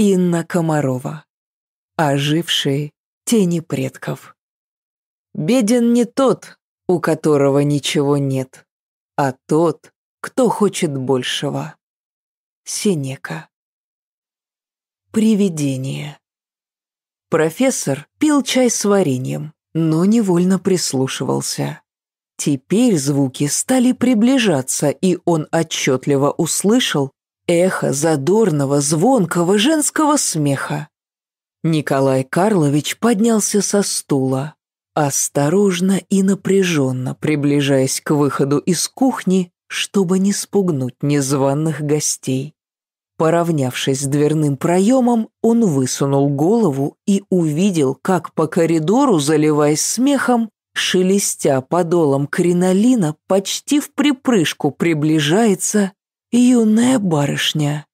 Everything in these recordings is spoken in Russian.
Инна Комарова. Ожившие тени предков. Беден не тот, у которого ничего нет, а тот, кто хочет большего. Синека. Привидение. Профессор пил чай с вареньем, но невольно прислушивался. Теперь звуки стали приближаться, и он отчетливо услышал эхо задорного, звонкого женского смеха. Николай Карлович поднялся со стула, осторожно и напряженно приближаясь к выходу из кухни, чтобы не спугнуть незваных гостей. Поравнявшись с дверным проемом, он высунул голову и увидел, как по коридору, заливаясь смехом, шелестя подолом кринолина, почти в припрыжку приближается юная барышня».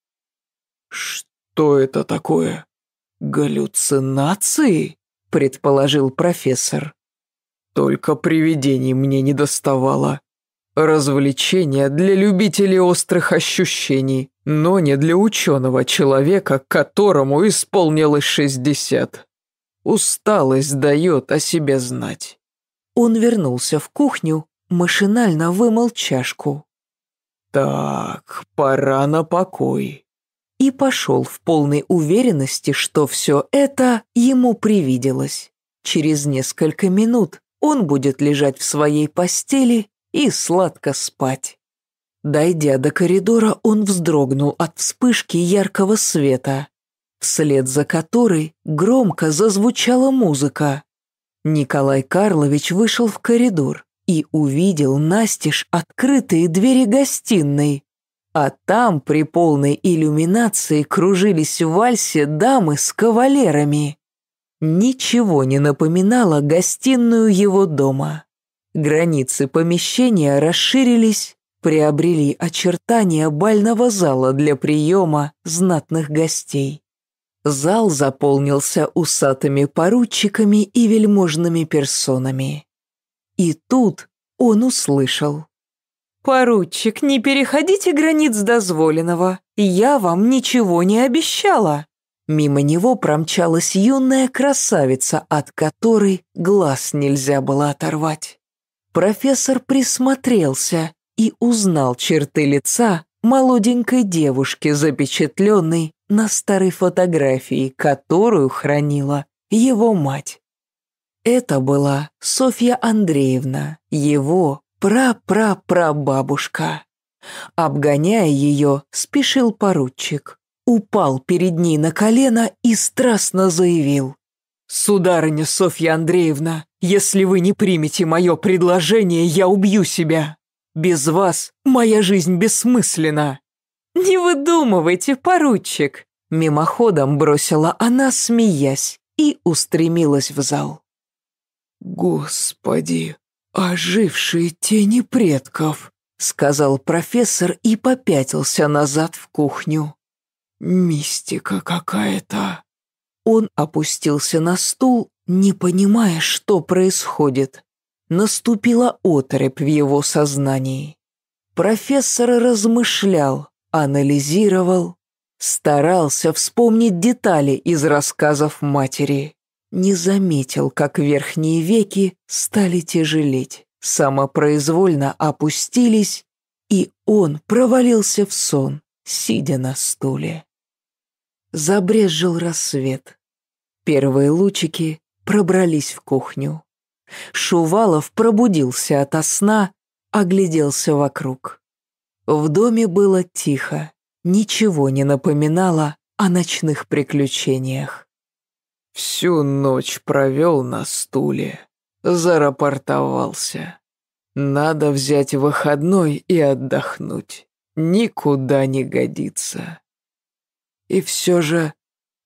«Что это такое? Галлюцинации?» – предположил профессор. «Только привидений мне не доставало. Развлечение для любителей острых ощущений, но не для ученого человека, которому исполнилось шестьдесят. Усталость дает о себе знать». Он вернулся в кухню, машинально вымыл чашку. «Так, пора на покой». И пошел в полной уверенности, что все это ему привиделось. Через несколько минут он будет лежать в своей постели и сладко спать. Дойдя до коридора, он вздрогнул от вспышки яркого света, вслед за которой громко зазвучала музыка. Николай Карлович вышел в коридор и увидел настежь открытые двери гостиной. А там при полной иллюминации кружились в вальсе дамы с кавалерами. Ничего не напоминало гостиную его дома. Границы помещения расширились, приобрели очертания бального зала для приема знатных гостей. Зал заполнился усатыми поручиками и вельможными персонами. И тут он услышал. «Поручик, не переходите границ дозволенного. Я вам ничего не обещала». Мимо него промчалась юная красавица, от которой глаз нельзя было оторвать. Профессор присмотрелся и узнал черты лица молоденькой девушки, запечатленной на старой фотографии, которую хранила его мать. Это была Софья Андреевна, его прапрапрабабушка. Обгоняя ее, спешил поручик. Упал перед ней на колено и страстно заявил. «Сударыня Софья Андреевна, если вы не примете мое предложение, я убью себя. Без вас моя жизнь бессмысленна». «Не выдумывайте, поручик!» Мимоходом бросила она, смеясь, и устремилась в зал. «Господи, ожившие тени предков!» — сказал профессор и попятился назад в кухню. «Мистика какая-то!» Он опустился на стул, не понимая, что происходит. Наступила оторопь в его сознании. Профессор размышлял, анализировал, старался вспомнить детали из рассказов матери не заметил, как верхние веки стали тяжелеть, самопроизвольно опустились, и он провалился в сон, сидя на стуле. Забрезжил рассвет. Первые лучики пробрались в кухню. Шувалов пробудился ото сна, огляделся вокруг. В доме было тихо, ничего не напоминало о ночных приключениях. Всю ночь провел на стуле. Зарапортовался. Надо взять выходной и отдохнуть. Никуда не годится. И все же,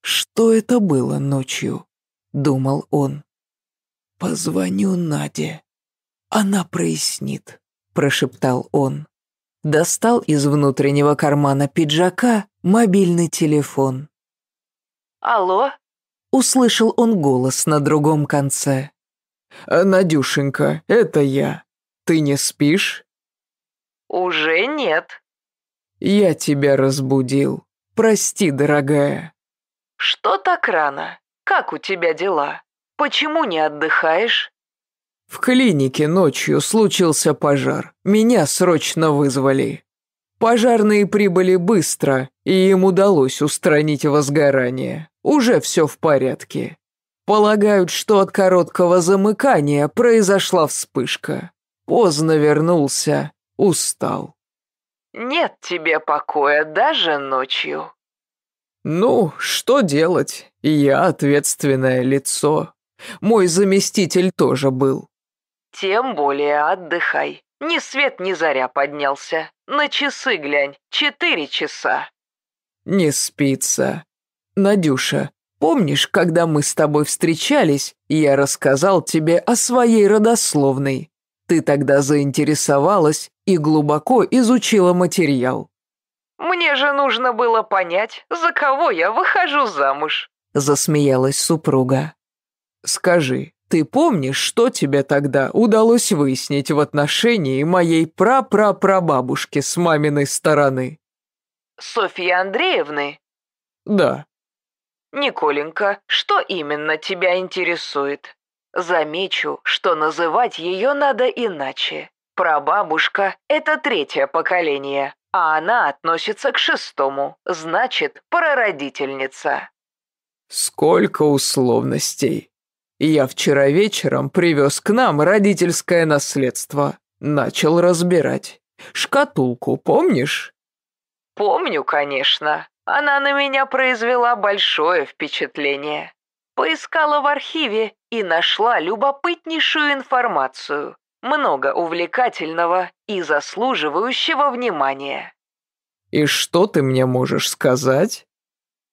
что это было ночью? Думал он. Позвоню Наде. Она прояснит, прошептал он. Достал из внутреннего кармана пиджака мобильный телефон. «Алло?» услышал он голос на другом конце. «Э, «Надюшенька, это я. Ты не спишь?» «Уже нет». «Я тебя разбудил. Прости, дорогая». «Что так рано? Как у тебя дела? Почему не отдыхаешь?» «В клинике ночью случился пожар. Меня срочно вызвали. Пожарные прибыли быстро, и им удалось устранить возгорание уже все в порядке. Полагают, что от короткого замыкания произошла вспышка. Поздно вернулся, устал. Нет тебе покоя даже ночью. Ну, что делать? Я ответственное лицо. Мой заместитель тоже был. Тем более отдыхай. Ни свет, ни заря поднялся. На часы глянь. Четыре часа. Не спится. «Надюша, помнишь, когда мы с тобой встречались, я рассказал тебе о своей родословной? Ты тогда заинтересовалась и глубоко изучила материал». «Мне же нужно было понять, за кого я выхожу замуж», – засмеялась супруга. «Скажи, ты помнишь, что тебе тогда удалось выяснить в отношении моей прапрапрабабушки с маминой стороны?» «Софьи Андреевны?» «Да, «Николенька, что именно тебя интересует?» Замечу, что называть ее надо иначе. Прабабушка – это третье поколение, а она относится к шестому, значит, прародительница. Сколько условностей. Я вчера вечером привез к нам родительское наследство. Начал разбирать. Шкатулку, помнишь? Помню, конечно. Она на меня произвела большое впечатление. Поискала в архиве и нашла любопытнейшую информацию, много увлекательного и заслуживающего внимания. «И что ты мне можешь сказать?»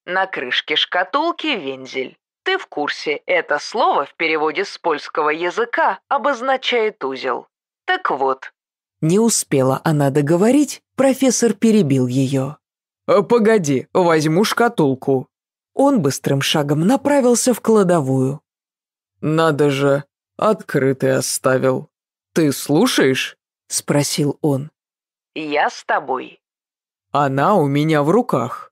На крышке шкатулки вензель. Ты в курсе, это слово в переводе с польского языка обозначает узел. Так вот. Не успела она договорить, профессор перебил ее. «Э, «Погоди, возьму шкатулку». Он быстрым шагом направился в кладовую. «Надо же, открытый оставил. Ты слушаешь?» – спросил он. «Я с тобой». «Она у меня в руках».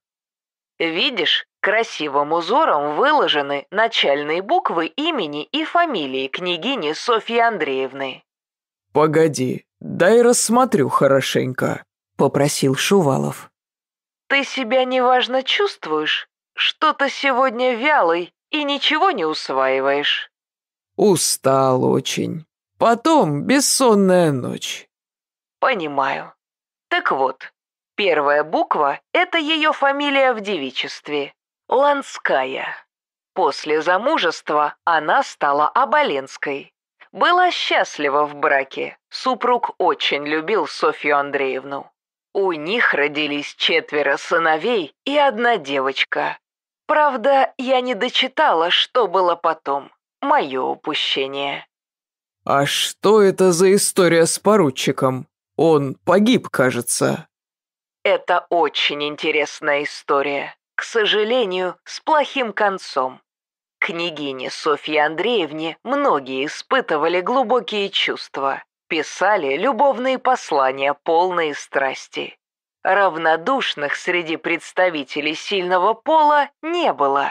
«Видишь, красивым узором выложены начальные буквы имени и фамилии княгини Софьи Андреевны». «Погоди, дай рассмотрю хорошенько», – попросил Шувалов. Ты себя неважно чувствуешь? Что-то сегодня вялый и ничего не усваиваешь». «Устал очень. Потом бессонная ночь». «Понимаю. Так вот, первая буква – это ее фамилия в девичестве – Ланская. После замужества она стала Оболенской. Была счастлива в браке. Супруг очень любил Софью Андреевну. У них родились четверо сыновей и одна девочка. Правда, я не дочитала, что было потом. Мое упущение. А что это за история с поручиком? Он погиб, кажется. Это очень интересная история. К сожалению, с плохим концом. Княгине Софье Андреевне многие испытывали глубокие чувства писали любовные послания, полные страсти. Равнодушных среди представителей сильного пола не было.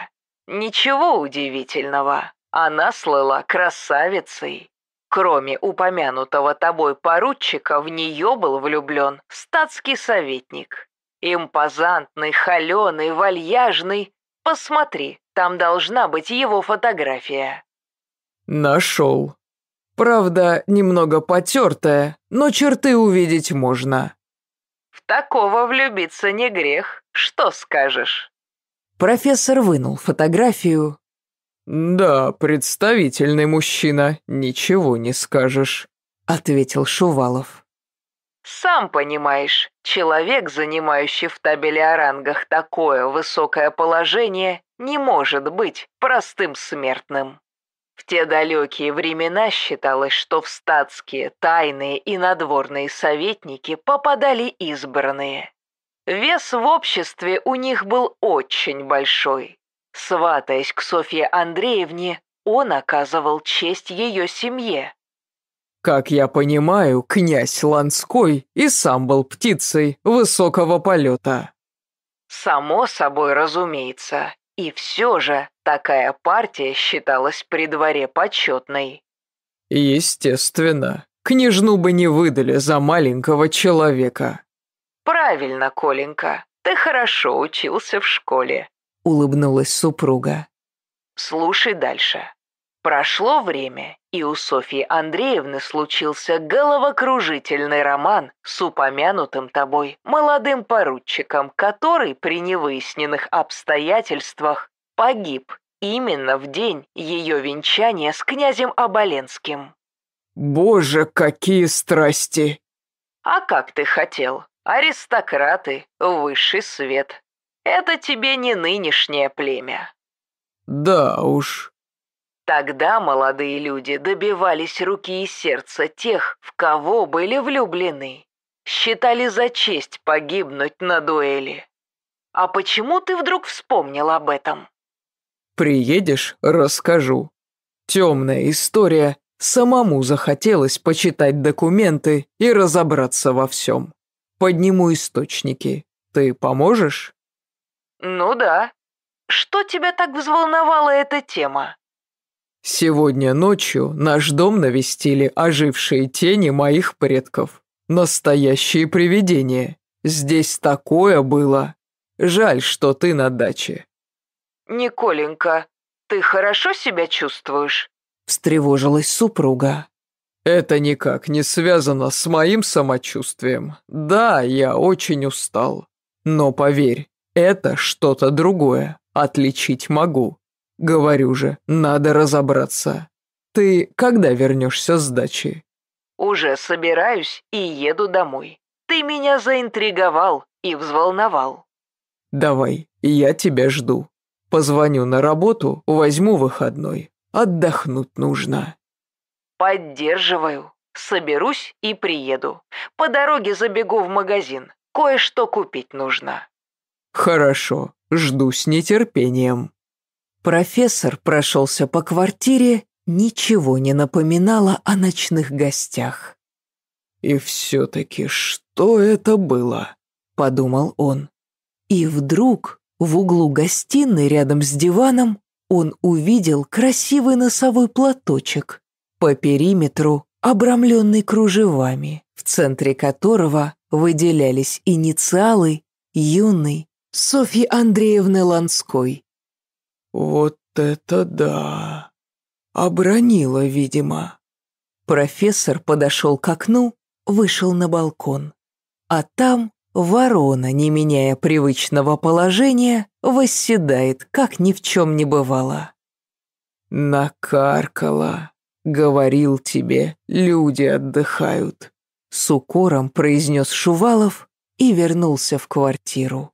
Ничего удивительного. Она слыла красавицей. Кроме упомянутого тобой поручика, в нее был влюблен статский советник. Импозантный, холеный, вальяжный. Посмотри, там должна быть его фотография. Нашел. Правда, немного потертая, но черты увидеть можно. В такого влюбиться не грех, что скажешь? Профессор вынул фотографию. Да, представительный мужчина, ничего не скажешь, ответил Шувалов. Сам понимаешь, человек, занимающий в табеле о рангах такое высокое положение, не может быть простым смертным. В те далекие времена считалось, что в статские, тайные и надворные советники попадали избранные. Вес в обществе у них был очень большой. Сватаясь к Софье Андреевне, он оказывал честь ее семье. Как я понимаю, князь Ланской и сам был птицей высокого полета. Само собой разумеется, и все же Такая партия считалась при дворе почетной. Естественно, княжну бы не выдали за маленького человека. Правильно, Коленька, ты хорошо учился в школе, улыбнулась супруга. Слушай дальше. Прошло время, и у Софьи Андреевны случился головокружительный роман с упомянутым тобой молодым поручиком, который при невыясненных обстоятельствах погиб именно в день ее венчания с князем Оболенским. Боже, какие страсти! А как ты хотел? Аристократы, высший свет. Это тебе не нынешнее племя. Да уж. Тогда молодые люди добивались руки и сердца тех, в кого были влюблены. Считали за честь погибнуть на дуэли. А почему ты вдруг вспомнил об этом? Приедешь, расскажу. Темная история, самому захотелось почитать документы и разобраться во всем. Подниму источники. Ты поможешь? Ну да. Что тебя так взволновала эта тема? Сегодня ночью наш дом навестили ожившие тени моих предков. Настоящие привидения. Здесь такое было. Жаль, что ты на даче. «Николенька, ты хорошо себя чувствуешь?» – встревожилась супруга. «Это никак не связано с моим самочувствием. Да, я очень устал. Но поверь, это что-то другое. Отличить могу. Говорю же, надо разобраться. Ты когда вернешься с дачи?» «Уже собираюсь и еду домой. Ты меня заинтриговал и взволновал». «Давай, я тебя жду». Позвоню на работу, возьму выходной. Отдохнуть нужно. Поддерживаю. Соберусь и приеду. По дороге забегу в магазин. Кое-что купить нужно. Хорошо. Жду с нетерпением. Профессор прошелся по квартире, ничего не напоминало о ночных гостях. «И все-таки что это было?» – подумал он. И вдруг в углу гостиной рядом с диваном он увидел красивый носовой платочек, по периметру обрамленный кружевами, в центре которого выделялись инициалы юной Софьи Андреевны Ланской. «Вот это да! Обронила, видимо!» Профессор подошел к окну, вышел на балкон. А там Ворона, не меняя привычного положения, восседает, как ни в чем не бывало. «Накаркала», — говорил тебе, люди отдыхают», — с укором произнес Шувалов и вернулся в квартиру.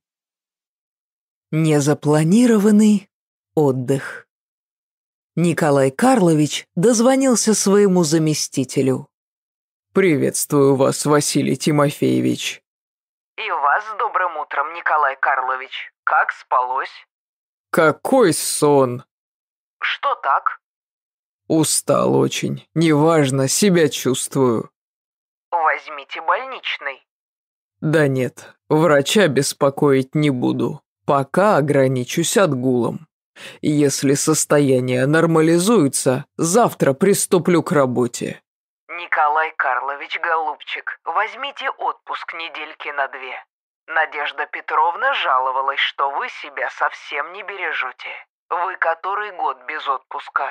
Незапланированный отдых. Николай Карлович дозвонился своему заместителю. «Приветствую вас, Василий Тимофеевич. И вас с добрым утром, Николай Карлович. Как спалось? Какой сон? Что так? Устал очень. Неважно, себя чувствую. Возьмите больничный. Да нет, врача беспокоить не буду. Пока ограничусь отгулом. Если состояние нормализуется, завтра приступлю к работе. Николай Карлович Голубчик, возьмите отпуск недельки на две. Надежда Петровна жаловалась, что вы себя совсем не бережете. Вы который год без отпуска.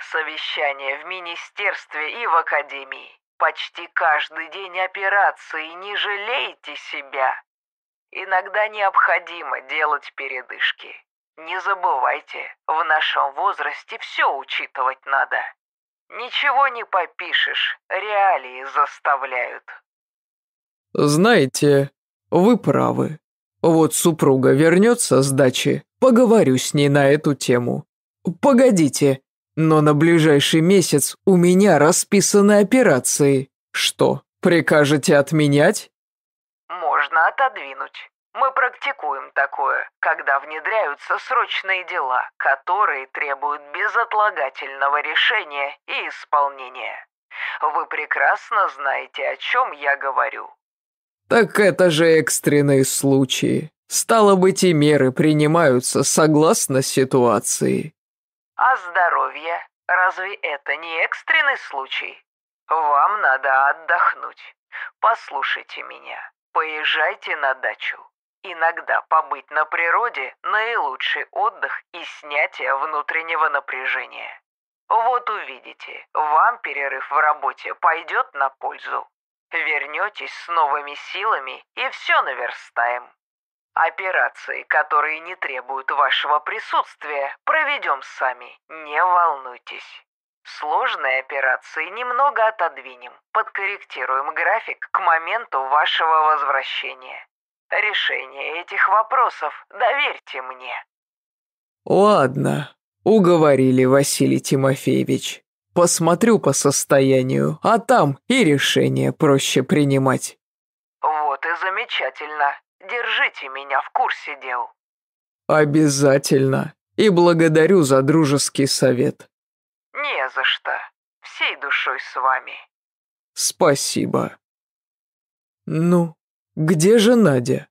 Совещание в министерстве и в академии. Почти каждый день операции, не жалейте себя. Иногда необходимо делать передышки. Не забывайте, в нашем возрасте все учитывать надо. Ничего не попишешь, реалии заставляют. Знаете, вы правы. Вот супруга вернется с дачи, поговорю с ней на эту тему. Погодите, но на ближайший месяц у меня расписаны операции. Что, прикажете отменять? Можно отодвинуть. Мы практикуем такое, когда внедряются срочные дела, которые требуют безотлагательного решения и исполнения. Вы прекрасно знаете, о чем я говорю. Так это же экстренные случаи. Стало быть, и меры принимаются согласно ситуации. А здоровье? Разве это не экстренный случай? Вам надо отдохнуть. Послушайте меня. Поезжайте на дачу. Иногда побыть на природе – наилучший отдых и снятие внутреннего напряжения. Вот увидите, вам перерыв в работе пойдет на пользу. Вернетесь с новыми силами и все наверстаем. Операции, которые не требуют вашего присутствия, проведем сами, не волнуйтесь. Сложные операции немного отодвинем, подкорректируем график к моменту вашего возвращения. Решение этих вопросов доверьте мне». «Ладно, уговорили, Василий Тимофеевич. Посмотрю по состоянию, а там и решение проще принимать». «Вот и замечательно. Держите меня в курсе дел». «Обязательно. И благодарю за дружеский совет». «Не за что. Всей душой с вами». «Спасибо». «Ну, где же Надя?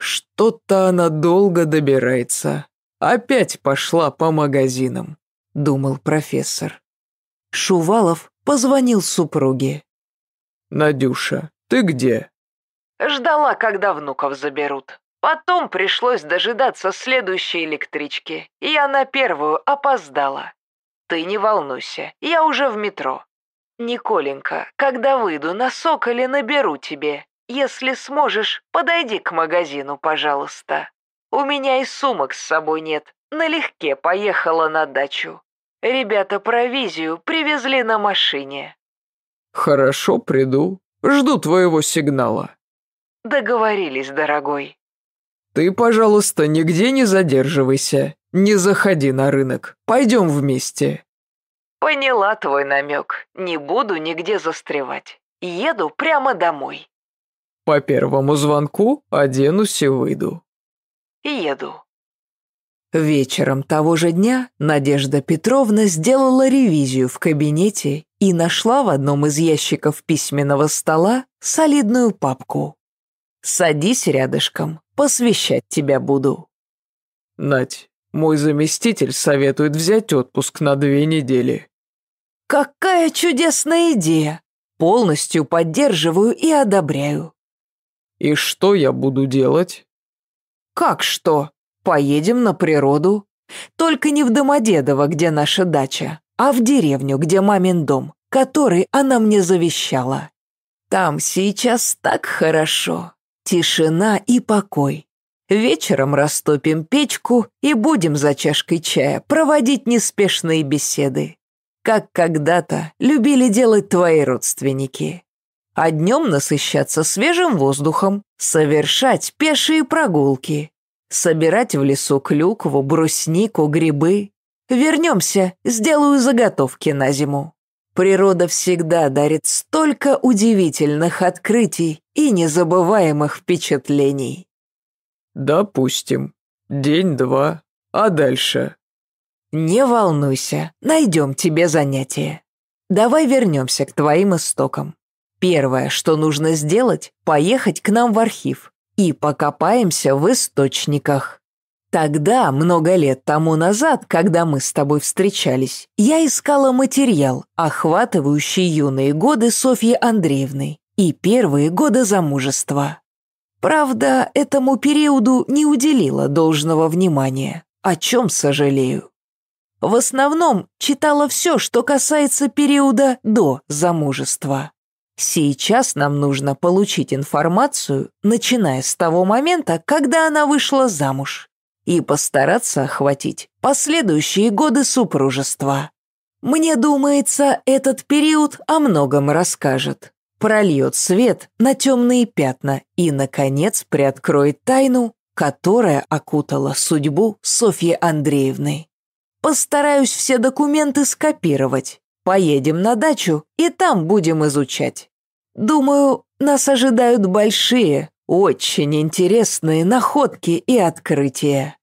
Что-то она долго добирается. Опять пошла по магазинам, думал профессор. Шувалов позвонил супруге. Надюша, ты где? Ждала, когда внуков заберут. Потом пришлось дожидаться следующей электрички, и я на первую опоздала. Ты не волнуйся, я уже в метро. Николенька, когда выйду на Соколе, наберу тебе. Если сможешь, подойди к магазину, пожалуйста. У меня и сумок с собой нет. Налегке поехала на дачу. Ребята провизию привезли на машине». «Хорошо, приду. Жду твоего сигнала». «Договорились, дорогой». «Ты, пожалуйста, нигде не задерживайся. Не заходи на рынок. Пойдем вместе». «Поняла твой намек. Не буду нигде застревать. Еду прямо домой». По первому звонку оденусь и выйду. Еду. Вечером того же дня Надежда Петровна сделала ревизию в кабинете и нашла в одном из ящиков письменного стола солидную папку. «Садись рядышком, посвящать тебя буду». «Надь, мой заместитель советует взять отпуск на две недели». «Какая чудесная идея! Полностью поддерживаю и одобряю. И что я буду делать? Как что? Поедем на природу. Только не в Домодедово, где наша дача, а в деревню, где мамин дом, который она мне завещала. Там сейчас так хорошо. Тишина и покой. Вечером растопим печку и будем за чашкой чая проводить неспешные беседы. Как когда-то любили делать твои родственники а днем насыщаться свежим воздухом, совершать пешие прогулки, собирать в лесу клюкву, бруснику, грибы. Вернемся, сделаю заготовки на зиму. Природа всегда дарит столько удивительных открытий и незабываемых впечатлений. Допустим, день-два, а дальше? Не волнуйся, найдем тебе занятие. Давай вернемся к твоим истокам. Первое, что нужно сделать, поехать к нам в архив и покопаемся в источниках. Тогда, много лет тому назад, когда мы с тобой встречались, я искала материал, охватывающий юные годы Софьи Андреевны и первые годы замужества. Правда, этому периоду не уделила должного внимания, о чем сожалею. В основном читала все, что касается периода до замужества. Сейчас нам нужно получить информацию, начиная с того момента, когда она вышла замуж, и постараться охватить последующие годы супружества. Мне думается, этот период о многом расскажет, прольет свет на темные пятна и, наконец, приоткроет тайну, которая окутала судьбу Софьи Андреевны. Постараюсь все документы скопировать Поедем на дачу и там будем изучать. Думаю, нас ожидают большие, очень интересные находки и открытия.